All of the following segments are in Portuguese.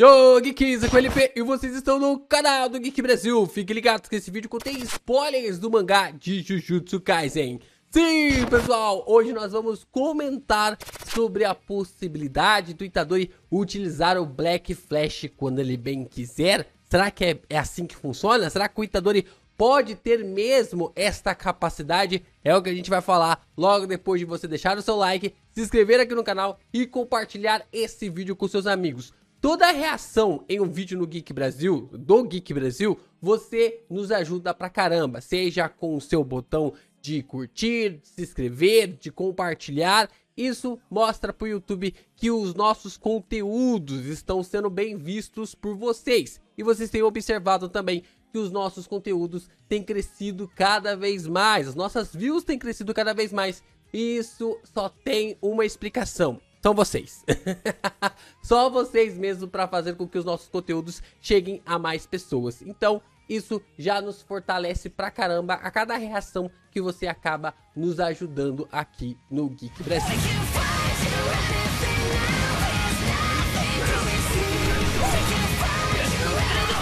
Yo, Geeks, com é o LP e vocês estão no canal do Geek Brasil. Fique ligado que esse vídeo contém spoilers do mangá de Jujutsu Kaisen. Sim, pessoal, hoje nós vamos comentar sobre a possibilidade do Itadori utilizar o Black Flash quando ele bem quiser. Será que é, é assim que funciona? Será que o Itadori pode ter mesmo esta capacidade? É o que a gente vai falar logo depois de você deixar o seu like, se inscrever aqui no canal e compartilhar esse vídeo com seus amigos. Toda reação em um vídeo no Geek Brasil, do Geek Brasil, você nos ajuda pra caramba, seja com o seu botão de curtir, de se inscrever, de compartilhar. Isso mostra para o YouTube que os nossos conteúdos estão sendo bem vistos por vocês. E vocês têm observado também que os nossos conteúdos têm crescido cada vez mais, as nossas views têm crescido cada vez mais. E isso só tem uma explicação são vocês. Só vocês mesmo para fazer com que os nossos conteúdos cheguem a mais pessoas. Então, isso já nos fortalece pra caramba a cada reação que você acaba nos ajudando aqui no Geek Brasil.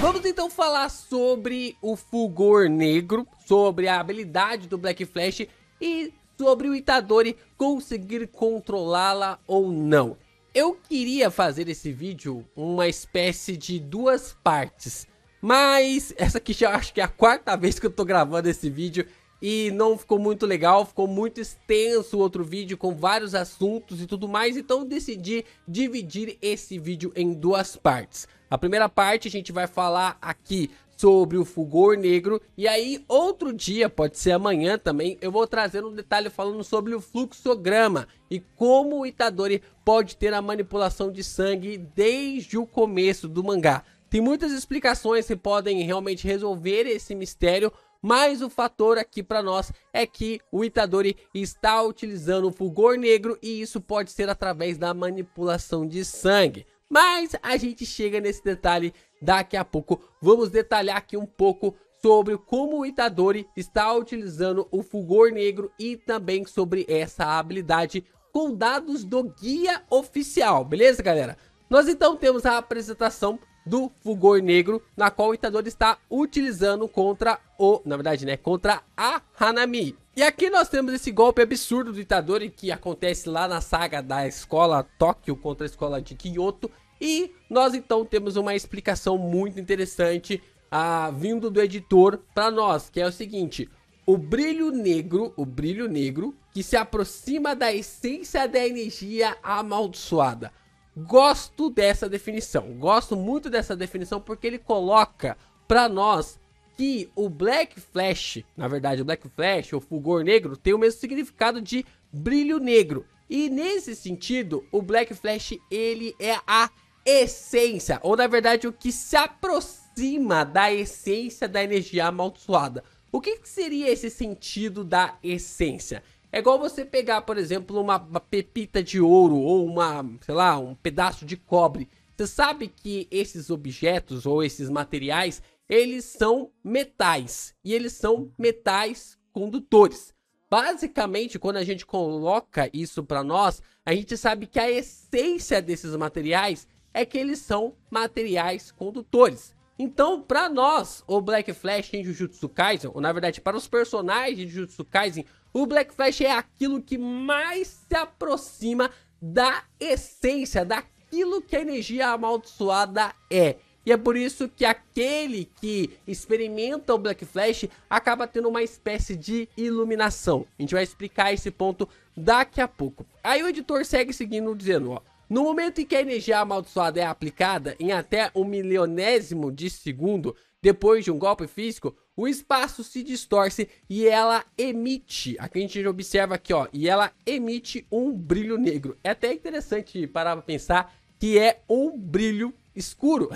Vamos então falar sobre o Fulgor Negro, sobre a habilidade do Black Flash e sobre o Itadori conseguir controlá-la ou não. Eu queria fazer esse vídeo uma espécie de duas partes, mas essa aqui já acho que é a quarta vez que eu tô gravando esse vídeo e não ficou muito legal, ficou muito extenso o outro vídeo com vários assuntos e tudo mais, então decidi dividir esse vídeo em duas partes. A primeira parte a gente vai falar aqui sobre o Fulgor Negro. E aí, outro dia, pode ser amanhã também, eu vou trazer um detalhe falando sobre o fluxograma e como o Itadori pode ter a manipulação de sangue desde o começo do mangá. Tem muitas explicações que podem realmente resolver esse mistério, mas o fator aqui para nós é que o Itadori está utilizando o fulgor negro e isso pode ser através da manipulação de sangue. Mas a gente chega nesse detalhe daqui a pouco. Vamos detalhar aqui um pouco sobre como o Itadori está utilizando o Fulgor Negro e também sobre essa habilidade com dados do guia oficial, beleza galera? Nós então temos a apresentação do Fulgor Negro, na qual o Itadori está utilizando contra o, na verdade né, contra a Hanami. E aqui nós temos esse golpe absurdo do ditador que acontece lá na saga da escola Tóquio contra a escola de Kyoto. E nós então temos uma explicação muito interessante ah, vindo do editor para nós, que é o seguinte: o brilho negro, o brilho negro que se aproxima da essência da energia amaldiçoada. Gosto dessa definição, gosto muito dessa definição porque ele coloca para nós que o Black Flash, na verdade, o Black Flash, o Fulgor Negro, tem o mesmo significado de brilho negro. E nesse sentido, o Black Flash, ele é a essência, ou na verdade o que se aproxima da essência da energia amaldiçoada. O que, que seria esse sentido da essência? É igual você pegar, por exemplo, uma, uma pepita de ouro ou uma, sei lá, um pedaço de cobre. Você sabe que esses objetos ou esses materiais, eles são metais e eles são metais condutores. Basicamente, quando a gente coloca isso para nós, a gente sabe que a essência desses materiais é que eles são materiais condutores. Então, para nós, o Black Flash em Jujutsu Kaisen, ou na verdade, para os personagens de Jujutsu Kaisen, o Black Flash é aquilo que mais se aproxima da essência, daquilo que a energia amaldiçoada é. E é por isso que aquele que experimenta o Black Flash acaba tendo uma espécie de iluminação. A gente vai explicar esse ponto daqui a pouco. Aí o editor segue seguindo dizendo, ó. No momento em que a energia amaldiçoada é aplicada, em até um milionésimo de segundo, depois de um golpe físico, o espaço se distorce e ela emite, aqui a gente observa aqui ó, e ela emite um brilho negro. É até interessante parar para pensar que é um brilho escuro.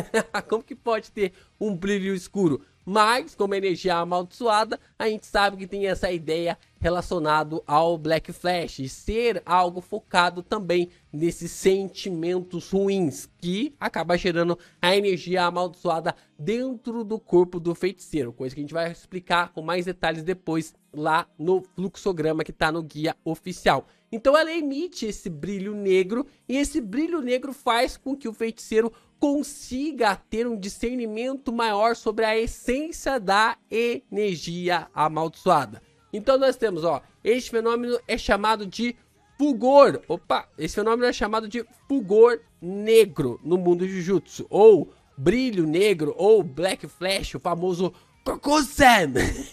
como que pode ter um brilho escuro? Mas, como energia é amaldiçoada, a gente sabe que tem essa ideia relacionado ao Black Flash e ser algo focado também nesses sentimentos ruins que acaba gerando a energia amaldiçoada dentro do corpo do feiticeiro, coisa que a gente vai explicar com mais detalhes depois lá no fluxograma que está no guia oficial. Então ela emite esse brilho negro e esse brilho negro faz com que o feiticeiro consiga ter um discernimento maior sobre a essência da energia amaldiçoada. Então nós temos, ó, este fenômeno é chamado de fulgor. Opa, esse fenômeno é chamado de fulgor negro no mundo Jujutsu ou brilho negro ou Black Flash, o famoso Cocô Sam!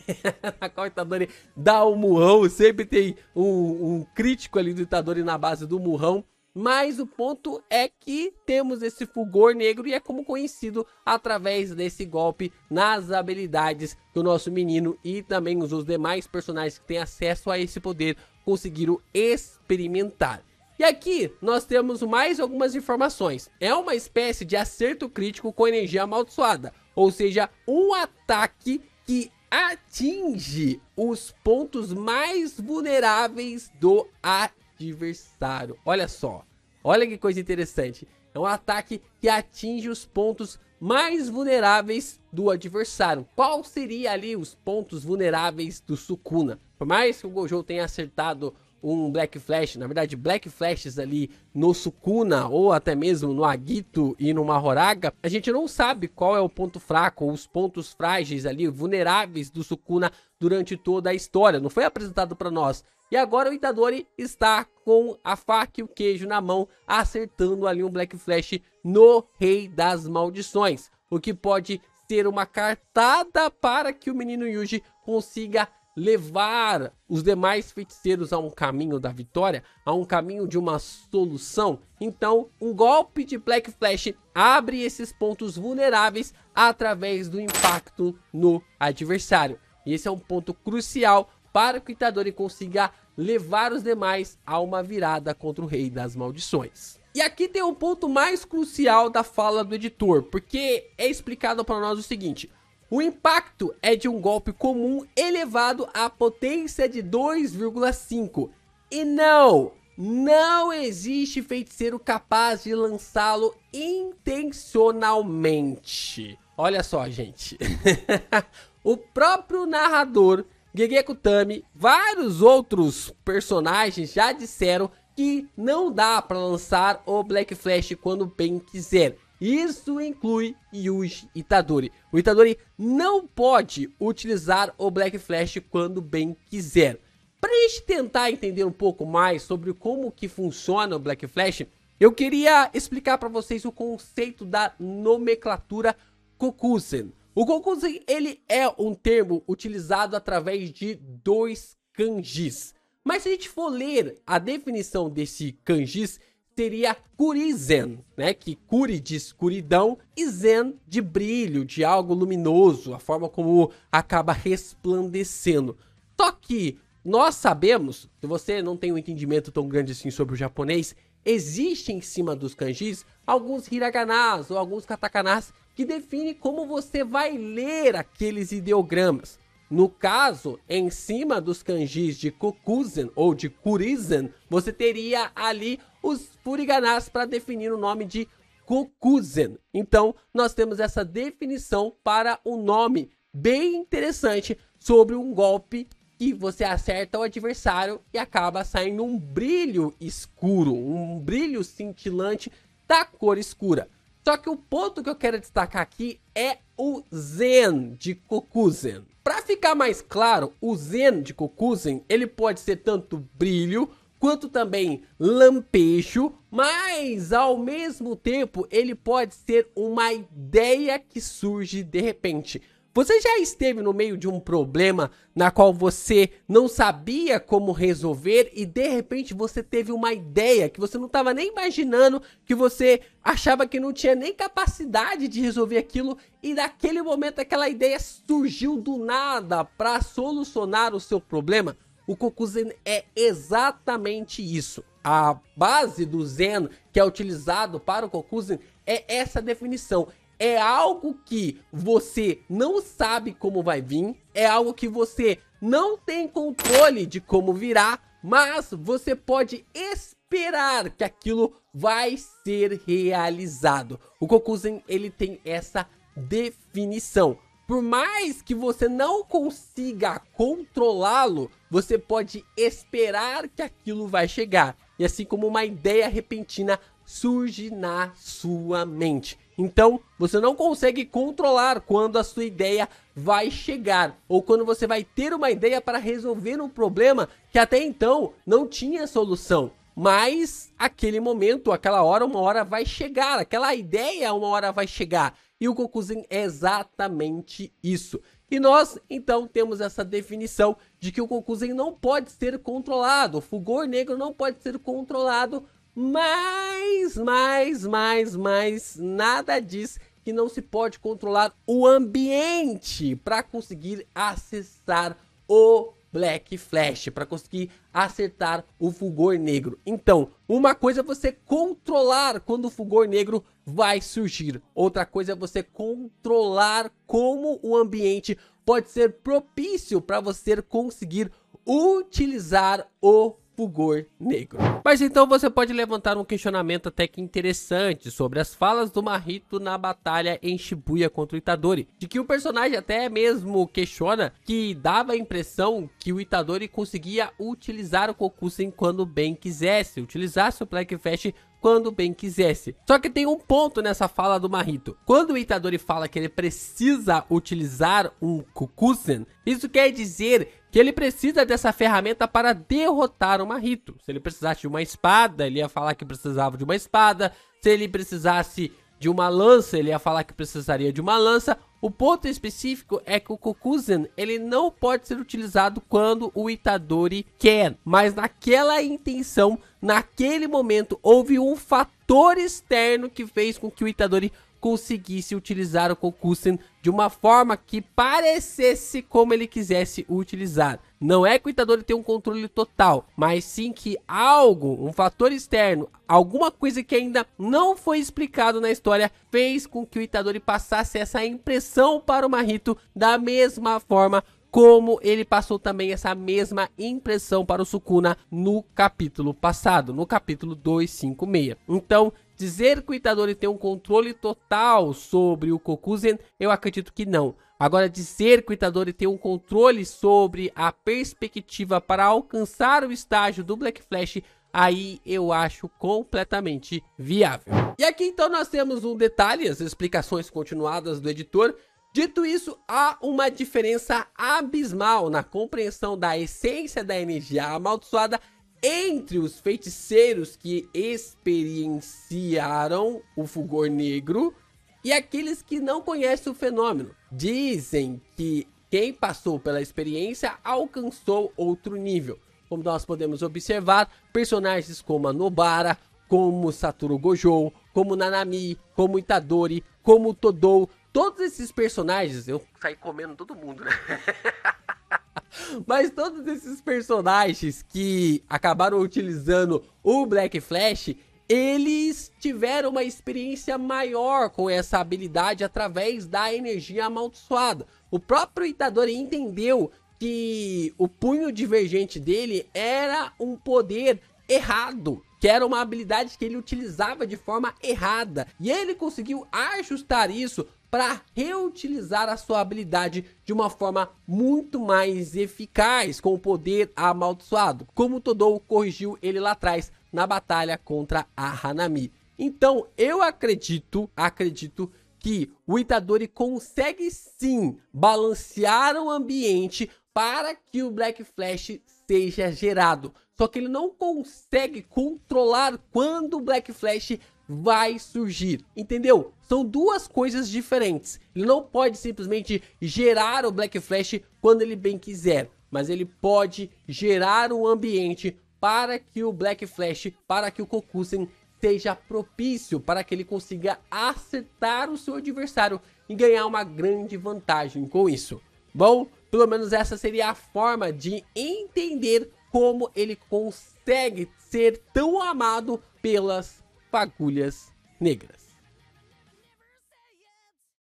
na qual o Itadori dá o um murrão, sempre tem um, um, crítico ali do Itadori na base do murrão. Mas o ponto é que temos esse fulgor negro e é como conhecido através desse golpe nas habilidades que o nosso menino e também os demais personagens que têm acesso a esse poder conseguiram experimentar. E aqui nós temos mais algumas informações. É uma espécie de acerto crítico com energia amaldiçoada ou seja, um ataque que atinge os pontos mais vulneráveis do adversário. Olha só, olha que coisa interessante. É um ataque que atinge os pontos mais vulneráveis do adversário. Qual seria ali os pontos vulneráveis do Sukuna? Por mais que o Gojo tenha acertado um Black Flash, na verdade Black Flashes ali no Sukuna ou até mesmo no Agito e no Mahoraga, a gente não sabe qual é o ponto fraco ou os pontos frágeis ali, vulneráveis do Sukuna durante toda a história, não foi apresentado para nós. E agora o Itadori está com a faca e o queijo na mão, acertando ali um Black Flash no Rei das Maldições, o que pode ser uma cartada para que o menino Yuji consiga levar os demais feiticeiros a um caminho da vitória, a um caminho de uma solução. Então, um golpe de Black Flash abre esses pontos vulneráveis através do impacto no adversário. E esse é um ponto crucial para que o Itadori consiga levar os demais a uma virada contra o Rei das Maldições. E aqui tem um ponto mais crucial da fala do editor, porque é explicado para nós o seguinte: o impacto é de um golpe comum elevado à potência de 2,5. E não, não existe feiticeiro capaz de lançá-lo intencionalmente. Olha só, gente. o próprio narrador, Gegeko Tami, vários outros personagens já disseram que não dá para lançar o Black Flash quando bem quiser. Isso inclui Yuji Itadori. O Itadori não pode utilizar o Black Flash quando bem quiser. Para a gente tentar entender um pouco mais sobre como que funciona o Black Flash, eu queria explicar para vocês o conceito da nomenclatura Kokusen. O Kokusen ele é um termo utilizado através de dois kanjis. Mas se a gente for ler a definição desse kanjis, seria Kurizen, né? Que Kuri de escuridão e Zen de brilho, de algo luminoso, a forma como acaba resplandecendo. Só que nós sabemos, se você não tem um entendimento tão grande assim sobre o japonês, existe em cima dos kanjis alguns hiraganas ou alguns katakanas que definem como você vai ler aqueles ideogramas. No caso, em cima dos kanjis de Kokuzen ou de Kurizen, você teria ali os furiganás para definir o nome de Kokuzen. Então, nós temos essa definição para um nome bem interessante sobre um golpe que você acerta o adversário e acaba saindo um brilho escuro, um brilho cintilante da cor escura. Só que o ponto que eu quero destacar aqui é o Zen de Kokuzen. Para ficar mais claro, o Zen de Kokuzen, ele pode ser tanto brilho quanto também lampejo, mas ao mesmo tempo ele pode ser uma ideia que surge de repente. Você já esteve no meio de um problema na qual você não sabia como resolver e de repente você teve uma ideia que você não estava nem imaginando, que você achava que não tinha nem capacidade de resolver aquilo e naquele momento aquela ideia surgiu do nada para solucionar o seu problema? O Kokuzen é exatamente isso. A base do Zen que é utilizado para o Kokuzen é essa definição é algo que você não sabe como vai vir, é algo que você não tem controle de como virá, mas você pode esperar que aquilo vai ser realizado. O Gokuzen, ele tem essa definição. Por mais que você não consiga controlá-lo, você pode esperar que aquilo vai chegar. E assim como uma ideia repentina surge na sua mente. Então, você não consegue controlar quando a sua ideia vai chegar ou quando você vai ter uma ideia para resolver um problema que até então não tinha solução. Mas aquele momento, aquela hora, uma hora vai chegar, aquela ideia, uma hora vai chegar. E o Gokuzen é exatamente isso. E nós, então, temos essa definição de que o Gokuzen não pode ser controlado, o Fulgor Negro não pode ser controlado mais, mais, mais, mais. nada diz que não se pode controlar o ambiente para conseguir acessar o Black Flash, para conseguir acertar o fulgor negro. Então, uma coisa é você controlar quando o fulgor negro vai surgir, outra coisa é você controlar como o ambiente pode ser propício para você conseguir utilizar o Fulgor Negro. Mas então você pode levantar um questionamento até que interessante sobre as falas do Marito na batalha em Shibuya contra o Itadori, de que o personagem até mesmo questiona que dava a impressão que o Itadori conseguia utilizar o Kokusen quando bem quisesse, utilizar seu Black Flash quando bem quisesse. Só que tem um ponto nessa fala do Marito. Quando o Itadori fala que ele precisa utilizar um Kukusen, isso quer dizer que ele precisa dessa ferramenta para derrotar o Marito. Se ele precisasse de uma espada, ele ia falar que precisava de uma espada. Se ele precisasse de uma lança, ele ia falar que precisaria de uma lança. O ponto específico é que o Kokuzen, ele não pode ser utilizado quando o Itadori quer, mas naquela intenção, naquele momento, houve um fator externo que fez com que o Itadori conseguisse utilizar o Kokuzen de uma forma que parecesse como ele quisesse utilizar. Não é que o Itadori tem um controle total, mas sim que algo, um fator externo, alguma coisa que ainda não foi explicado na história, fez com que o Itadori passasse essa impressão para o Marrito da mesma forma como ele passou também essa mesma impressão para o Sukuna no capítulo passado, no capítulo 256. Então, Dizer que o Itadori tem um controle total sobre o Kokuzen, eu acredito que não. Agora, dizer que o Itadori tem um controle sobre a perspectiva para alcançar o estágio do Black Flash, aí eu acho completamente viável. E aqui então nós temos um detalhe, as explicações continuadas do editor, Dito isso, há uma diferença abismal na compreensão da essência da energia amaldiçoada entre os feiticeiros que experienciaram o fulgor negro e aqueles que não conhecem o fenômeno, dizem que quem passou pela experiência alcançou outro nível. Como nós podemos observar, personagens como a Nobara, como Satoru Gojo, como Nanami, como Itadori, como Todou, todos esses personagens, eu saí comendo todo mundo, né? Mas todos esses personagens que acabaram utilizando o Black Flash, eles tiveram uma experiência maior com essa habilidade através da energia amaldiçoada. O próprio Itadori entendeu que o punho divergente dele era um poder errado, que era uma habilidade que ele utilizava de forma errada. E ele conseguiu ajustar isso para reutilizar a sua habilidade de uma forma muito mais eficaz com o poder amaldiçoado, como Todou corrigiu ele lá atrás na batalha contra a Hanami. Então eu acredito, acredito que o Itadori consegue sim balancear o ambiente para que o Black Flash seja gerado. Só que ele não consegue controlar quando o Black Flash vai surgir, entendeu? São duas coisas diferentes. Ele não pode simplesmente gerar o Black Flash quando ele bem quiser, mas ele pode gerar um ambiente para que o Black Flash, para que o Kokusen seja propício para que ele consiga acertar o seu adversário e ganhar uma grande vantagem com isso. Bom, pelo menos essa seria a forma de entender como ele consegue ser tão amado pelas Paculhas Negras.